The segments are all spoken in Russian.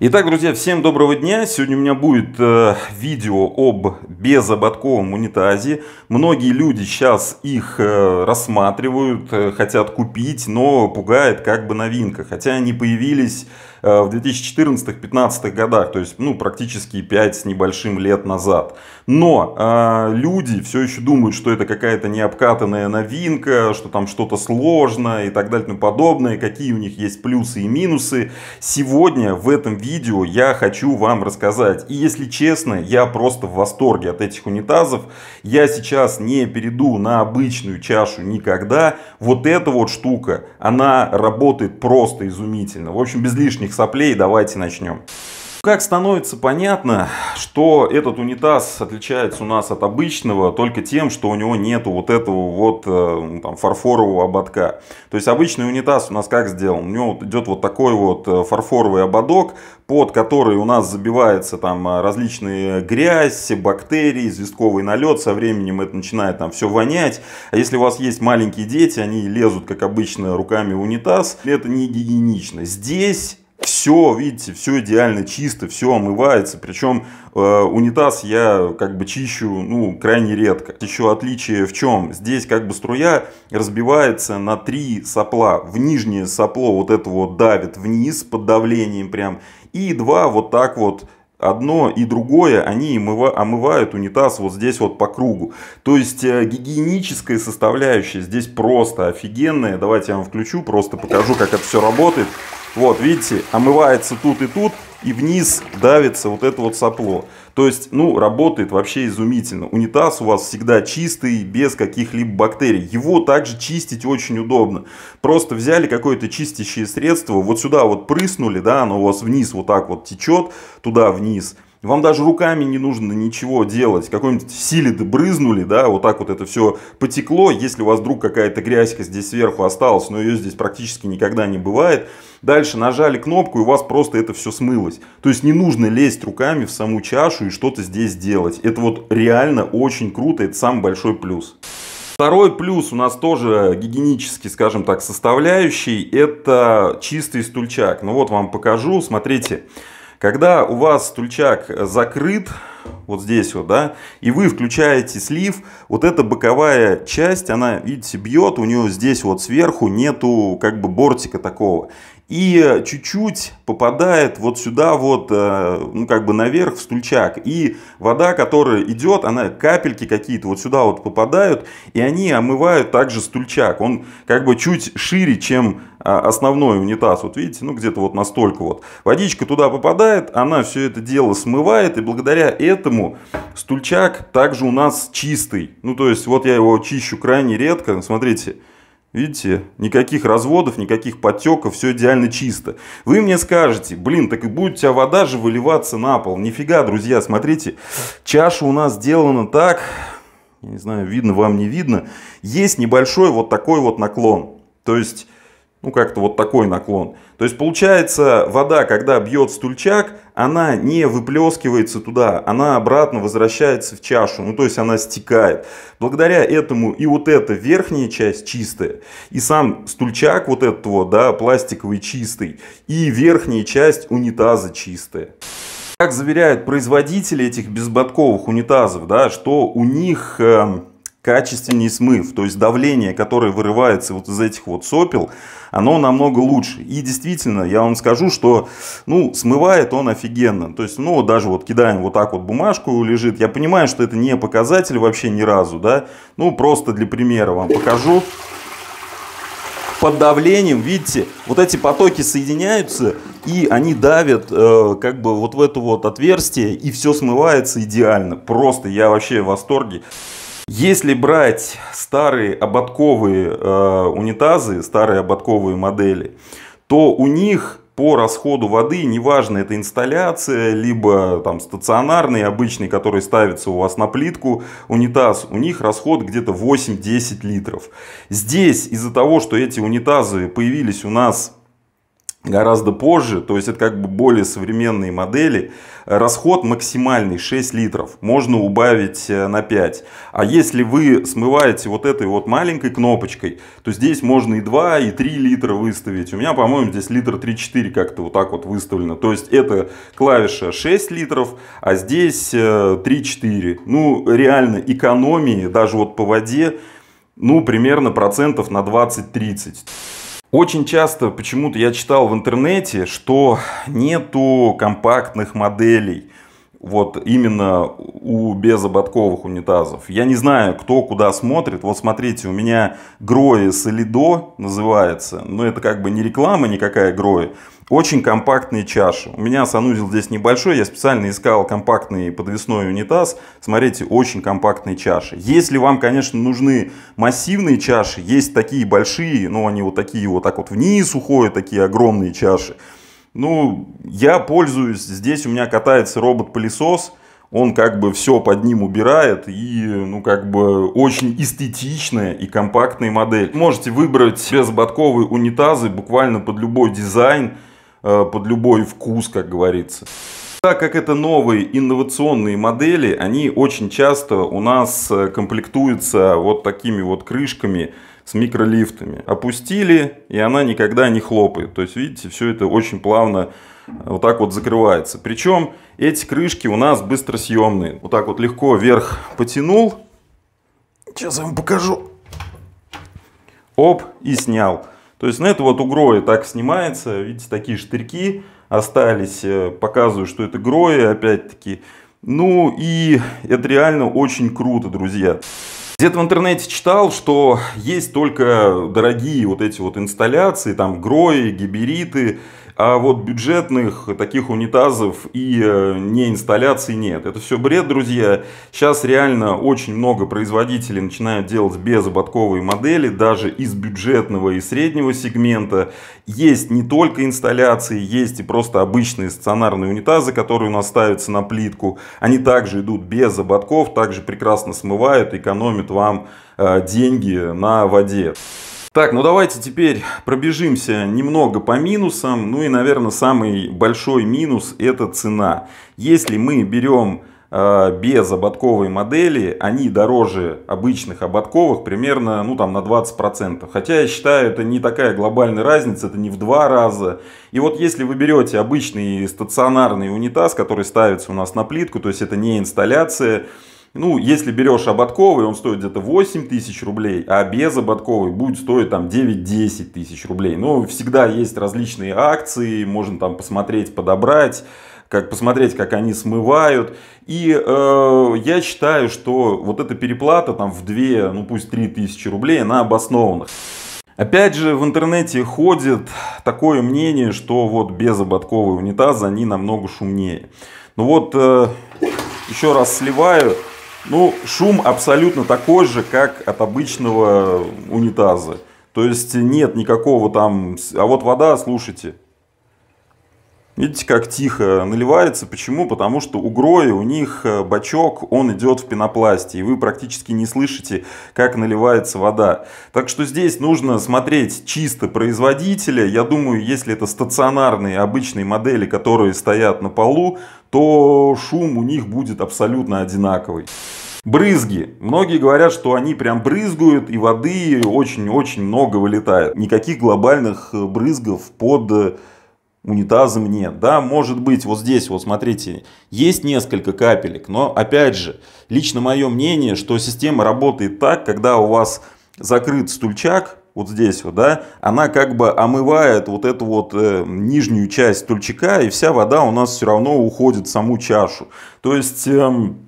Итак, друзья, всем доброго дня. Сегодня у меня будет э, видео об безободковом унитазе. Многие люди сейчас их э, рассматривают, э, хотят купить, но пугает как бы новинка. Хотя они появились Э, в 2014-2015 годах, то есть ну, практически 5 с небольшим лет назад. Но э, люди все еще думают, что это какая-то необкатанная новинка, что там что-то сложное и так далее и тому подобное, какие у них есть плюсы и минусы. Сегодня в этом видео я хочу вам рассказать. И если честно, я просто в восторге от этих унитазов. Я сейчас не перейду на обычную чашу никогда. Вот эта вот штука, она работает просто изумительно. В общем, без лишних лишних соплей, давайте начнем. Как становится понятно, что этот унитаз отличается у нас от обычного только тем, что у него нету вот этого вот э, ну, там, фарфорового ободка. То есть обычный унитаз у нас как сделан? У него идет вот такой вот э, фарфоровый ободок, под который у нас забивается там э, различные грязь, бактерии, известковый налет, со временем это начинает там все вонять. А если у вас есть маленькие дети, они лезут, как обычно, руками в унитаз, это не гигиенично. Здесь все, видите, все идеально чисто, все омывается. Причем э, унитаз я как бы чищу, ну, крайне редко. Еще отличие в чем? Здесь как бы струя разбивается на три сопла. В нижнее сопло вот это вот давит вниз под давлением прям. И два вот так вот одно и другое, они омывают унитаз вот здесь вот по кругу. То есть э, гигиеническая составляющая здесь просто офигенная. Давайте я вам включу, просто покажу, как это все работает. Вот, видите, омывается тут и тут, и вниз давится вот это вот сопло. То есть, ну, работает вообще изумительно. Унитаз у вас всегда чистый, без каких-либо бактерий. Его также чистить очень удобно. Просто взяли какое-то чистящее средство, вот сюда вот прыснули, да, оно у вас вниз вот так вот течет, туда вниз – вам даже руками не нужно ничего делать. Какой-нибудь силид брызнули, да, вот так вот это все потекло. Если у вас вдруг какая-то грязька здесь сверху осталась, но ее здесь практически никогда не бывает, дальше нажали кнопку и у вас просто это все смылось. То есть не нужно лезть руками в саму чашу и что-то здесь делать. Это вот реально очень круто, это самый большой плюс. Второй плюс у нас тоже гигиенический, скажем так, составляющий, это чистый стульчак. Ну вот вам покажу, смотрите. Смотрите. Когда у вас стульчак э, закрыт, вот здесь вот, да, и вы включаете слив, вот эта боковая часть, она, видите, бьет, у нее здесь вот сверху нету как бы бортика такого и чуть-чуть попадает вот сюда вот, э, ну как бы наверх в стульчак. И вода, которая идет, она капельки какие-то вот сюда вот попадают, и они омывают также стульчак. Он как бы чуть шире, чем а, основной унитаз. Вот видите, ну где-то вот настолько вот. Водичка туда попадает, она все это дело смывает, и благодаря этому стульчак также у нас чистый. Ну то есть вот я его чищу крайне редко, смотрите. Смотрите. Видите, никаких разводов, никаких подтеков, все идеально чисто. Вы мне скажете, блин, так и будет у тебя вода же выливаться на пол. Нифига, друзья, смотрите, чаша у нас сделана так, я не знаю, видно вам, не видно, есть небольшой вот такой вот наклон. То есть ну, как-то вот такой наклон. То есть, получается, вода, когда бьет стульчак, она не выплескивается туда, она обратно возвращается в чашу, ну, то есть, она стекает. Благодаря этому и вот эта верхняя часть чистая, и сам стульчак вот этот вот, да, пластиковый чистый, и верхняя часть унитаза чистая. Как заверяют производители этих безбатковых унитазов, да, что у них... Э, качественнее смыв. То есть давление, которое вырывается вот из этих вот сопел, оно намного лучше. И действительно, я вам скажу, что ну, смывает он офигенно. То есть, ну, даже вот кидаем вот так вот бумажку лежит. Я понимаю, что это не показатель вообще ни разу, да. Ну, просто для примера вам покажу. Под давлением, видите, вот эти потоки соединяются, и они давят э, как бы вот в это вот отверстие, и все смывается идеально. Просто я вообще в восторге. Если брать старые ободковые э, унитазы, старые ободковые модели, то у них по расходу воды, неважно, это инсталляция, либо там стационарный, обычный, который ставится у вас на плитку, унитаз, у них расход где-то 8-10 литров. Здесь из-за того, что эти унитазы появились у нас гораздо позже, то есть это как бы более современные модели. Расход максимальный 6 литров, можно убавить э, на 5. А если вы смываете вот этой вот маленькой кнопочкой, то здесь можно и 2, и 3 литра выставить. У меня, по-моему, здесь литр 3-4 как-то вот так вот выставлено. То есть это клавиша 6 литров, а здесь 3-4. Э, ну, реально экономии даже вот по воде, ну, примерно процентов на 20-30. Очень часто почему-то я читал в интернете, что нету компактных моделей вот именно у безободковых унитазов. Я не знаю, кто куда смотрит. Вот смотрите, у меня Грои Солидо называется. Но это как бы не реклама никакая Грои. Очень компактные чаши. У меня санузел здесь небольшой, я специально искал компактный подвесной унитаз. Смотрите, очень компактные чаши. Если вам, конечно, нужны массивные чаши, есть такие большие, но они вот такие вот так вот вниз уходят, такие огромные чаши. Ну, я пользуюсь, здесь у меня катается робот-пылесос, он как бы все под ним убирает и, ну, как бы очень эстетичная и компактная модель. Можете выбрать безбатковые унитазы буквально под любой дизайн, э, под любой вкус, как говорится. Так как это новые инновационные модели, они очень часто у нас э, комплектуются вот такими вот крышками с микролифтами. Опустили, и она никогда не хлопает. То есть, видите, все это очень плавно э, вот так вот закрывается. Причем эти крышки у нас быстросъемные. Вот так вот легко вверх потянул. Сейчас я вам покажу. Оп, и снял. То есть на это вот угроя так снимается. Видите, такие штырьки остались. Э, показываю, что это гроя опять-таки. Ну и это реально очень круто, друзья. Где-то в интернете читал, что есть только дорогие вот эти вот инсталляции, там грои, гибериты а вот бюджетных таких унитазов и э, не инсталляций нет. Это все бред, друзья. Сейчас реально очень много производителей начинают делать безободковые модели, даже из бюджетного и среднего сегмента. Есть не только инсталляции, есть и просто обычные стационарные унитазы, которые у нас ставятся на плитку. Они также идут без ободков, также прекрасно смывают, экономят вам э, деньги на воде. Так, ну давайте теперь пробежимся немного по минусам. Ну и, наверное, самый большой минус это цена. Если мы берем э, без ободковой модели, они дороже обычных ободковых примерно ну, там, на 20%. Хотя я считаю, это не такая глобальная разница, это не в два раза. И вот если вы берете обычный стационарный унитаз, который ставится у нас на плитку, то есть это не инсталляция, ну, если берешь ободковый, он стоит где-то 8 тысяч рублей, а без ободковой будет стоить там 9-10 тысяч рублей. Но ну, всегда есть различные акции, можно там посмотреть, подобрать как посмотреть, как они смывают. И э, я считаю, что вот эта переплата там в 2, ну пусть 3 тысячи рублей, она обоснована. Опять же, в интернете ходит такое мнение, что вот без ободковой унитаза они намного шумнее. Ну вот, э, еще раз сливаю. Ну, шум абсолютно такой же, как от обычного унитаза. То есть нет никакого там... А вот вода, слушайте, Видите, как тихо наливается. Почему? Потому что у Гроя, у них э, бачок, он идет в пенопласте, и вы практически не слышите, как наливается вода. Так что здесь нужно смотреть чисто производителя. Я думаю, если это стационарные обычные модели, которые стоят на полу, то шум у них будет абсолютно одинаковый. Брызги. Многие говорят, что они прям брызгают, и воды очень-очень много вылетает. Никаких глобальных э, брызгов под э, унитазом нет. Да, может быть, вот здесь, вот смотрите, есть несколько капелек, но опять же, лично мое мнение, что система работает так, когда у вас закрыт стульчак, вот здесь вот, да, она как бы омывает вот эту вот э, нижнюю часть стульчака, и вся вода у нас все равно уходит в саму чашу. То есть... Эм,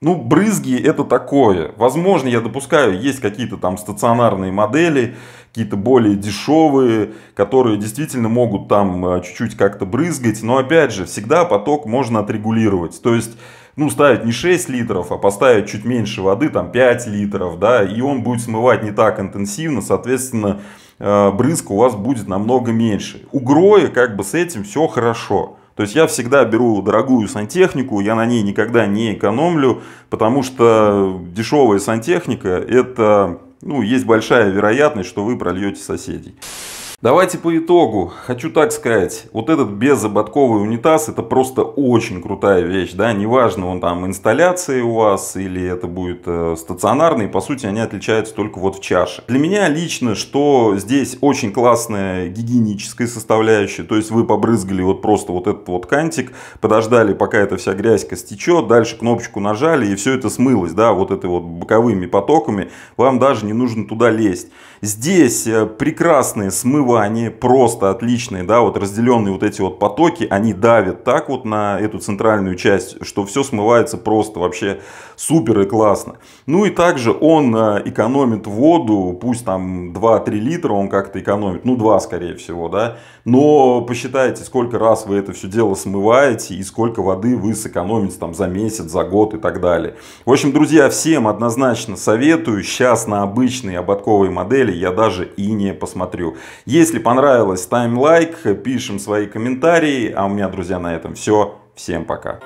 ну, брызги это такое. Возможно, я допускаю, есть какие-то там стационарные модели, какие-то более дешевые, которые действительно могут там э, чуть-чуть как-то брызгать. Но опять же, всегда поток можно отрегулировать. То есть ну, ставить не 6 литров, а поставить чуть меньше воды, там 5 литров, да, и он будет смывать не так интенсивно, соответственно, э, брызг у вас будет намного меньше. У Гроя как бы с этим все хорошо. То есть я всегда беру дорогую сантехнику, я на ней никогда не экономлю, потому что дешевая сантехника это ну, есть большая вероятность, что вы прольете соседей. Давайте по итогу. Хочу так сказать, вот этот безободковый унитаз, это просто очень крутая вещь, да, неважно, он там инсталляции у вас или это будет э, стационарный, по сути, они отличаются только вот в чаше. Для меня лично, что здесь очень классная гигиеническая составляющая, то есть вы побрызгали вот просто вот этот вот кантик, подождали, пока эта вся грязька стечет, дальше кнопочку нажали, и все это смылось, да, вот это вот боковыми потоками, вам даже не нужно туда лезть. Здесь э, прекрасные смывы клевы, они просто отличные, да, вот разделенные вот эти вот потоки, они давят так вот на эту центральную часть, что все смывается просто вообще супер и классно. Ну и также он э, экономит воду, пусть там 2-3 литра он как-то экономит, ну 2 скорее всего, да, но посчитайте, сколько раз вы это все дело смываете и сколько воды вы сэкономите там за месяц, за год и так далее. В общем, друзья, всем однозначно советую, сейчас на обычные ободковые модели я даже и не посмотрю. Есть если понравилось, ставим лайк, пишем свои комментарии. А у меня, друзья, на этом все. Всем пока.